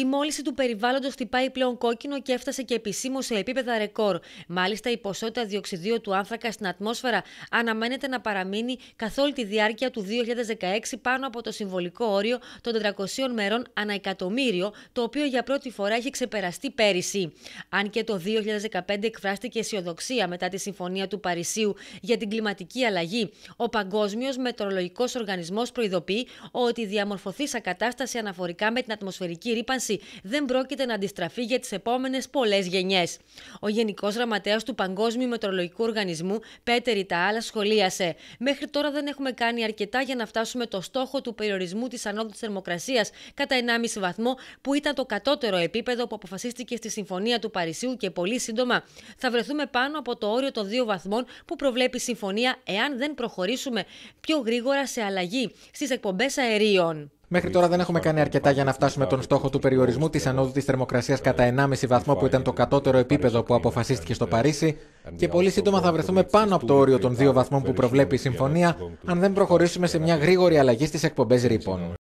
Η μόλυση του περιβάλλοντος χτυπάει πλέον κόκκινο και έφτασε και επισήμως σε επίπεδα ρεκόρ. Μάλιστα, η ποσότητα διοξιδίου του άνθρακα στην ατμόσφαιρα αναμένεται να παραμείνει καθ' όλη τη διάρκεια του 2016 πάνω από το συμβολικό όριο των 400 μερών ανά εκατομμύριο, το οποίο για πρώτη φορά έχει ξεπεραστεί πέρυσι. Αν και το 2015 εκφράστηκε αισιοδοξία μετά τη Συμφωνία του Παρισίου για την κλιματική αλλαγή, ο Παγκόσμιος Μετρολογικός Οργανισμός προειδοποιεί ότι η διαμορφωθήσα κατάσταση αναφορικά με την ατμοσφαιρική ρήπανση δεν πρόκειται να αντιστραφεί για τις επόμενες πολλές γενιές. Ο Γενικός Γραμματέας του Παγκόσμιου Μετρολογικού Οργανισμού, Πέτερη Ταάλα, σχολίασε. Μέχρι τώρα δεν έχουμε κάνει αρκετά για να φτάσουμε το στόχο του περιορισμού της ανόδου τη θερμοκρασίας κατά 1,5 βαθμό, που ήταν το κατώτερο επίπεδο που αποφασίστηκε στη Συμφωνία του Παρισιού και πολύ σύντομα θα βρεθούμε πάνω από το όριο των 2 βαθμών που προβλέπει η Συμφωνία εάν δεν προχωρήσουμε πιο γρήγορα σε αλλαγή στις εκπομπές αερίων. Μέχρι τώρα δεν έχουμε κάνει αρκετά για να φτάσουμε τον στόχο του περιορισμού της ανόδου της θερμοκρασίας κατά 1,5 βαθμό που ήταν το κατώτερο επίπεδο που αποφασίστηκε στο Παρίσι και πολύ σύντομα θα βρεθούμε πάνω από το όριο των 2 βαθμών που προβλέπει η συμφωνία αν δεν προχωρήσουμε σε μια γρήγορη αλλαγή στις εκπομπές ρήπων.